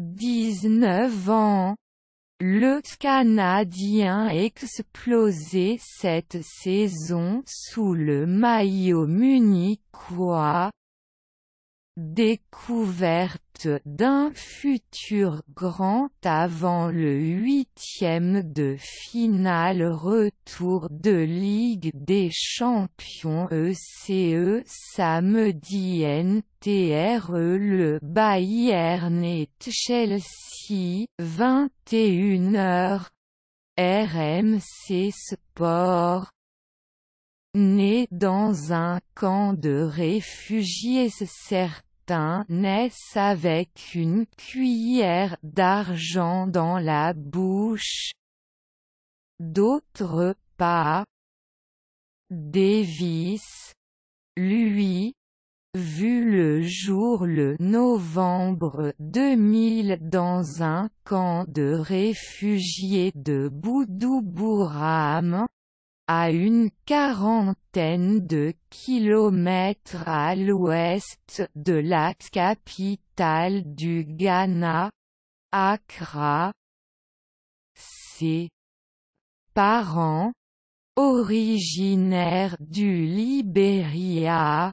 Dix-neuf ans. Le Canadien explosé cette saison sous le maillot munichois, découverte d'un futur grand avant le huitième de finale retour de Ligue des Champions ECE e samedi NTRE le Bayern et Chelsea 21h RMC Sport Né dans un camp de réfugiés naissent avec une cuillère d'argent dans la bouche, d'autres pas. Davis, lui, vu le jour le novembre 2000 dans un camp de réfugiés de Boudou-Bouram, à une quarantaine de kilomètres à l'ouest de la capitale du Ghana, Accra. Ses parents, originaires du Libéria,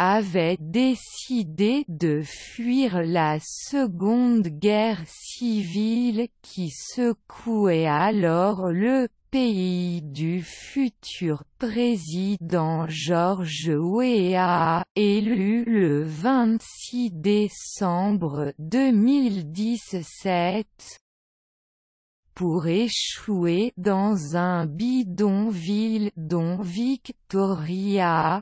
avaient décidé de fuir la Seconde Guerre civile qui secouait alors le pays du futur président George Weah, élu le 26 décembre 2017 pour échouer dans un bidonville dont Victoria,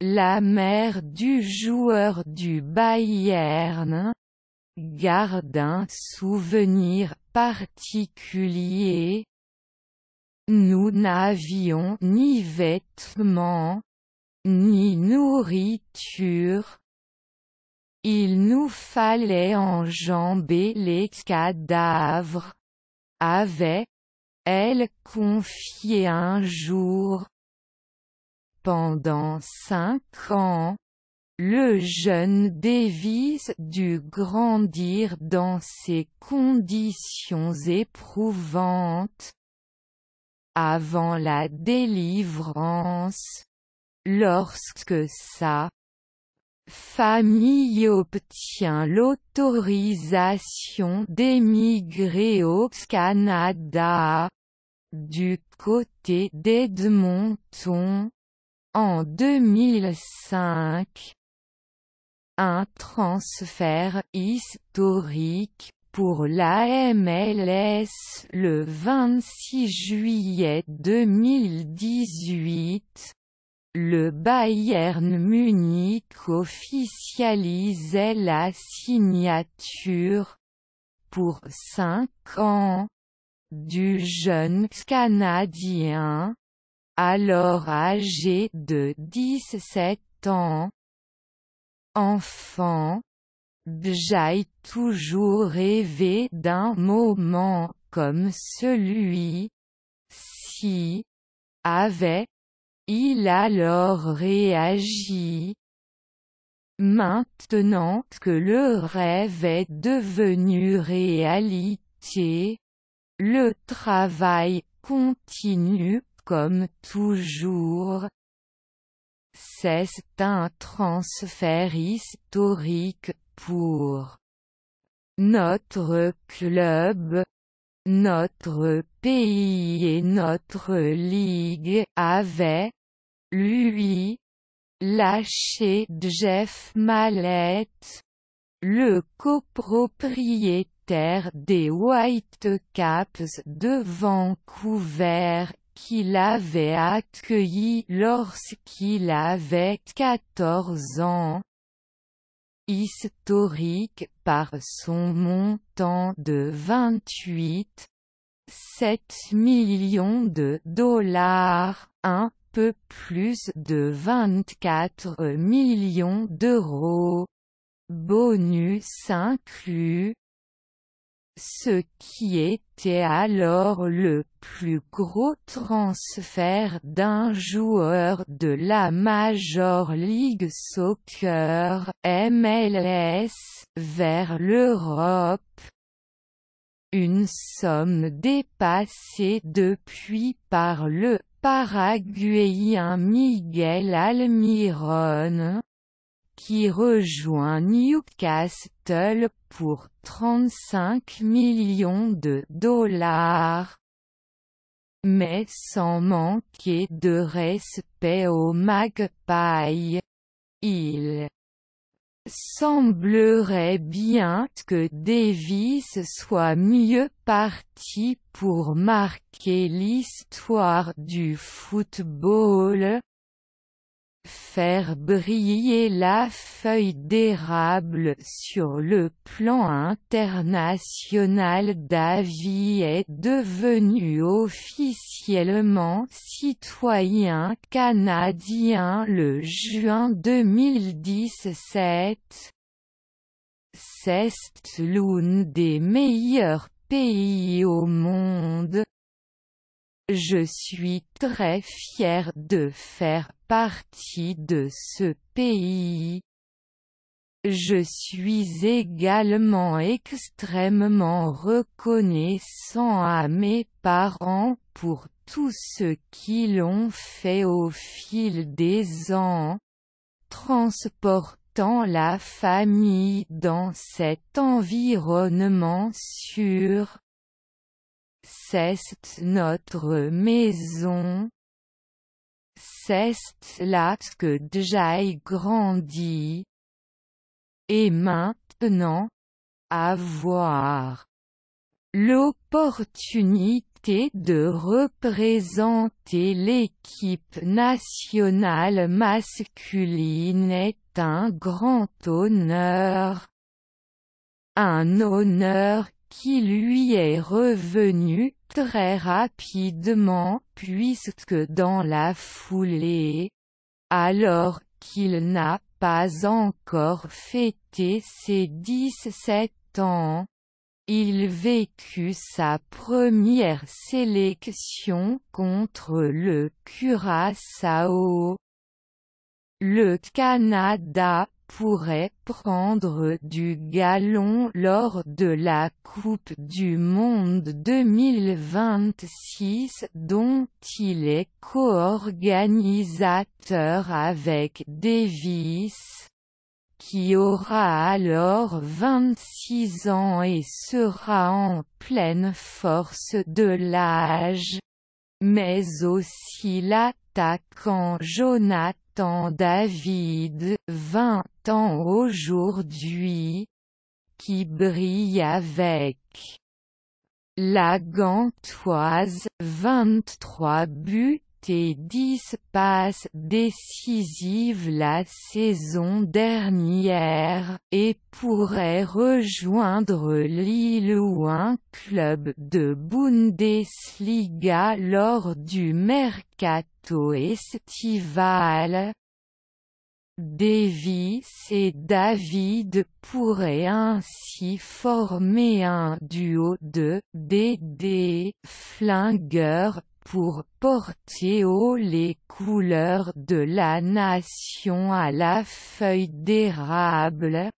la mère du joueur du Bayern, garde un souvenir particulier, nous n'avions ni vêtements, ni nourriture. Il nous fallait enjamber les cadavres. Avait, elle confié un jour. Pendant cinq ans, le jeune Davis dut grandir dans ces conditions éprouvantes, avant la délivrance, lorsque sa famille obtient l'autorisation d'émigrer au Canada, du côté d'Edmonton, en 2005. Un transfert historique pour la MLS le 26 juillet 2018. Le Bayern Munich officialisait la signature, pour cinq ans, du jeune Canadien, alors âgé de 17 ans. Enfant, j'ai toujours rêvé d'un moment comme celui si avait il alors réagi. Maintenant que le rêve est devenu réalité, le travail continue comme toujours. C'est un transfert historique pour notre club, notre pays et notre ligue avait, lui, lâché Jeff Mallette, le copropriétaire des Whitecaps de Vancouver qu'il avait accueilli lorsqu'il avait 14 ans, historique par son montant de 28 7 millions de dollars, un peu plus de 24 millions d'euros. Bonus inclus, ce qui était alors le plus gros transfert d'un joueur de la Major League Soccer MLS, vers l'Europe. Une somme dépassée depuis par le Paraguayen Miguel Almiron, qui rejoint Newcastle pour 35 millions de dollars mais sans manquer de respect au magpie, Il semblerait bien que Davis soit mieux parti pour marquer l'histoire du football, Faire briller la feuille d'érable sur le plan international d'avis est devenu officiellement citoyen canadien le juin 2017. C'est l'une des meilleurs pays au monde, je suis très fier de faire partie de ce pays. Je suis également extrêmement reconnaissant à mes parents pour tout ce qu'ils ont fait au fil des ans, transportant la famille dans cet environnement sûr, c'est notre maison. C'est là que j'ai grandit. Et maintenant, avoir l'opportunité de représenter l'équipe nationale masculine est un grand honneur. Un honneur qui lui est revenu très rapidement, puisque dans la foulée, alors qu'il n'a pas encore fêté ses 17 ans, il vécut sa première sélection contre le Curaçao. Le Canada pourrait prendre du galon lors de la Coupe du Monde 2026 dont il est co-organisateur avec Davis qui aura alors 26 ans et sera en pleine force de l'âge mais aussi l'attaquant Jonathan David, 20 ans aujourd'hui, qui brille avec la Gantoise, 23 buts et 10 passes décisives la saison dernière, et pourrait rejoindre Lille ou un club de Bundesliga lors du mercato estival. Davis et David pourraient ainsi former un duo de DD Flingueur pour porter haut les couleurs de la nation à la feuille d'érable.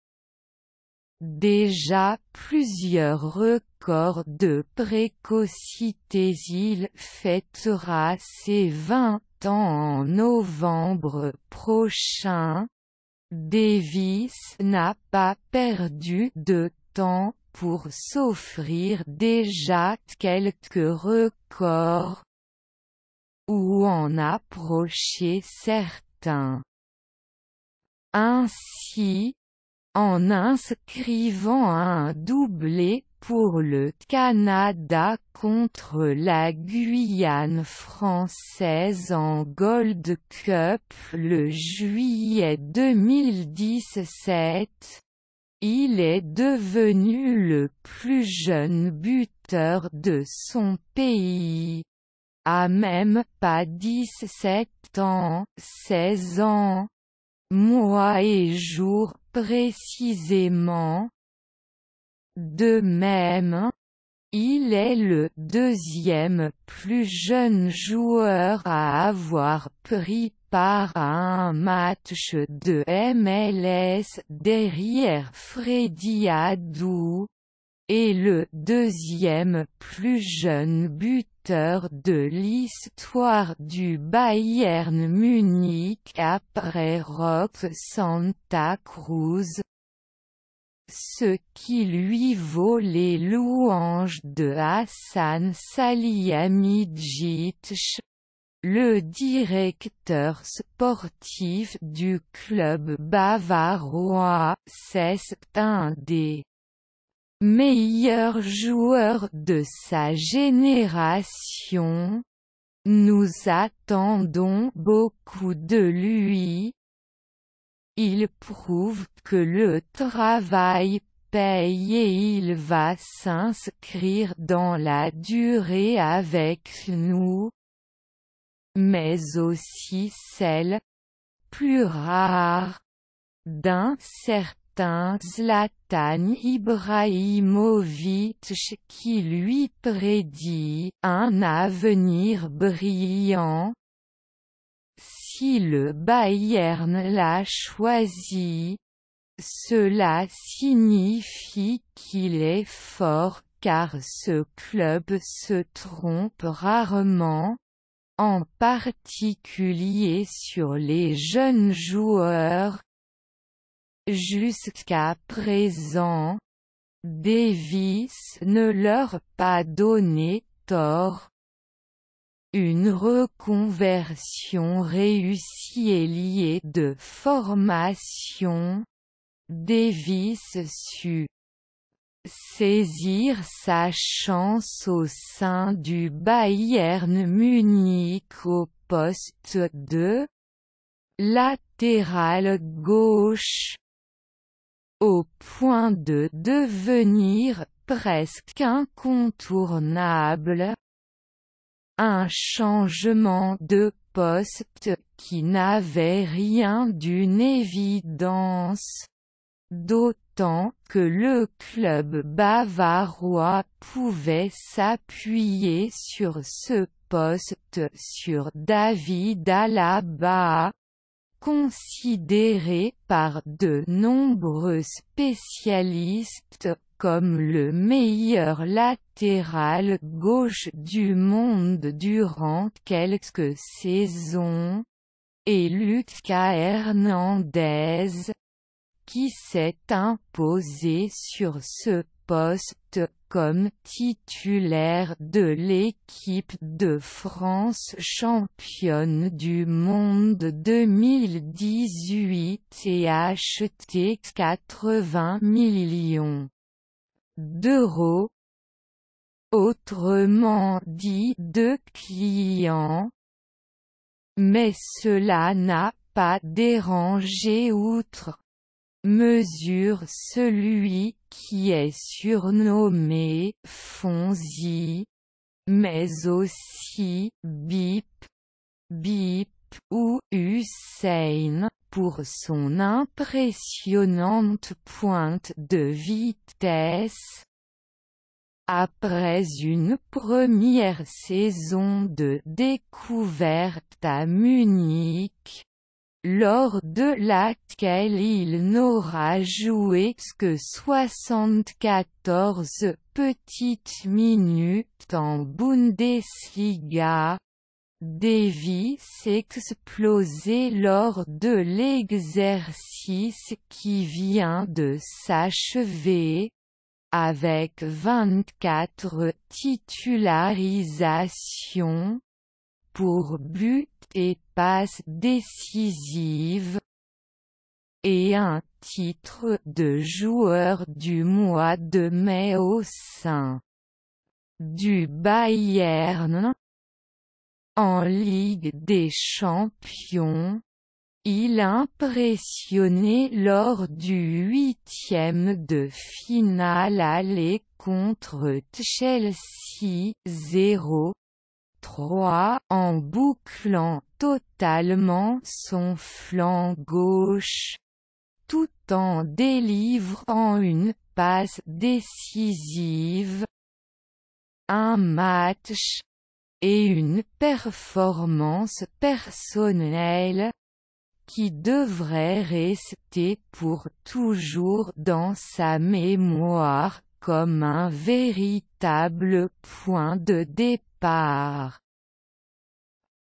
Déjà plusieurs records de précocité il fêtera ses 20 ans en novembre prochain. Davis n'a pas perdu de temps pour s'offrir déjà quelques records ou en approcher certains. Ainsi, en inscrivant un doublé pour le Canada contre la Guyane française en Gold Cup le juillet 2017. Il est devenu le plus jeune buteur de son pays à même pas 17 ans, 16 ans, mois et jours précisément. De même, il est le deuxième plus jeune joueur à avoir pris part à un match de MLS derrière Freddy Adou, et le deuxième plus jeune buteur de l'histoire du Bayern Munich après Roque Santa Cruz, ce qui lui vaut les louanges de Hassan Salihamidzic, le directeur sportif du club bavarois, c'est un des meilleur joueur de sa génération. Nous attendons beaucoup de lui. Il prouve que le travail paye et il va s'inscrire dans la durée avec nous, mais aussi celle, plus rare, d'un certain Zlatan Ibrahimovic qui lui prédit un avenir brillant. Si le Bayern l'a choisi, cela signifie qu'il est fort car ce club se trompe rarement, en particulier sur les jeunes joueurs Jusqu'à présent, Davis ne leur pas donné tort. Une reconversion réussie est liée de formation. Davis sut saisir sa chance au sein du Bayern Munich au poste de latéral gauche au point de devenir presque incontournable. Un changement de poste qui n'avait rien d'une évidence. D'autant que le club bavarois pouvait s'appuyer sur ce poste sur David Alaba, considéré par de nombreux spécialistes comme le meilleur latéral gauche du monde durant quelques saisons, et Lucas Hernandez, qui s'est imposé sur ce poste comme titulaire de l'équipe de France championne du monde 2018 et acheté 80 millions d'euros. Autrement dit de clients. Mais cela n'a pas dérangé outre mesure celui qui est surnommé Fonzi », mais aussi Bip, Bip ou Hussein pour son impressionnante pointe de vitesse. Après une première saison de découverte à Munich, lors de laquelle il n'aura joué que 74 petites minutes en Bundesliga. Davis explosé lors de l'exercice qui vient de s'achever, avec 24 titularisations, pour but et passe décisive et un titre de joueur du mois de mai au sein du Bayern. En Ligue des Champions, il impressionnait lors du huitième de finale aller contre Chelsea 0 3. en bouclant totalement son flanc gauche, tout en délivrant une passe décisive, un match, et une performance personnelle, qui devrait rester pour toujours dans sa mémoire comme un véritable point de départ.